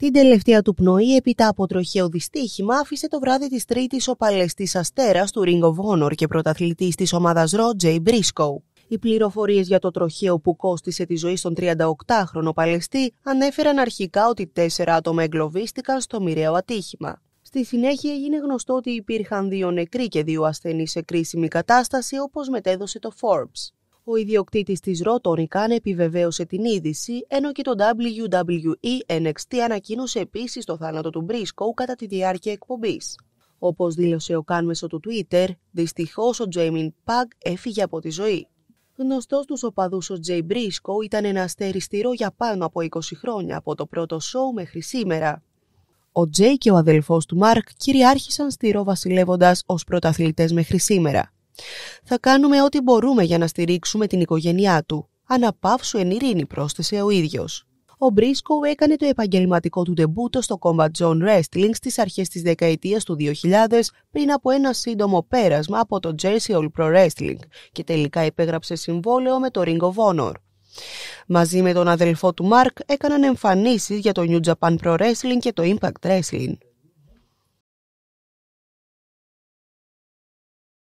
Την τελευταία του πνοή, επίτα από τροχαίο δυστύχημα, άφησε το βράδυ της Τρίτης ο παλαιστής Αστέρας του Ring of Honor και πρωταθλητής της ομάδας Ρο, Τζέι Μπρίσκο. Οι πληροφορίες για το τροχαίο που κόστησε τη ζωή στον 38χρονο Παλαιστή ανέφεραν αρχικά ότι τέσσερα άτομα εγκλωβίστηκαν στο μοιραίο ατύχημα. Στη συνέχεια έγινε γνωστό ότι υπήρχαν δύο νεκροί και δύο ασθενείς σε κρίσιμη κατάσταση όπως μετέδωσε το Forbes. Ο ιδιοκτήτης της ρότον Ικάν επιβεβαίωσε την είδηση, ενώ και το WWE NXT ανακοίνωσε επίσης το θάνατο του Μπρίσκο κατά τη διάρκεια εκπομπής. Όπως δήλωσε ο Καν μέσω του Twitter, δυστυχώς ο Τζέιμιν Παγκ έφυγε από τη ζωή. Γνωστός τους οπαδούς ο Τζέι Μπρίσκο ήταν ένα αστέρι για πάνω από 20 χρόνια από το πρώτο σοου μέχρι σήμερα. Ο Τζέι και ο Αδελφός του Μάρκ κυριάρχησαν στη Ρο βασιλεύοντας ως πρωταθλητές μέχρι σήμερα θα κάνουμε ό,τι μπορούμε για να στηρίξουμε την οικογένειά του. Αναπαύσου εν ειρήνη, πρόσθεσε ο ίδιος. Ο Μπρίσκο έκανε το επαγγελματικό του ντεμπούτο στο κόμμα John Wrestling στις αρχές της δεκαετίας του 2000 πριν από ένα σύντομο πέρασμα από το Jersey All Pro Wrestling και τελικά υπέγραψε συμβόλαιο με το Ring of Honor. Μαζί με τον αδελφό του Μάρκ έκαναν εμφανίσεις για το New Japan Pro Wrestling και το Impact Wrestling.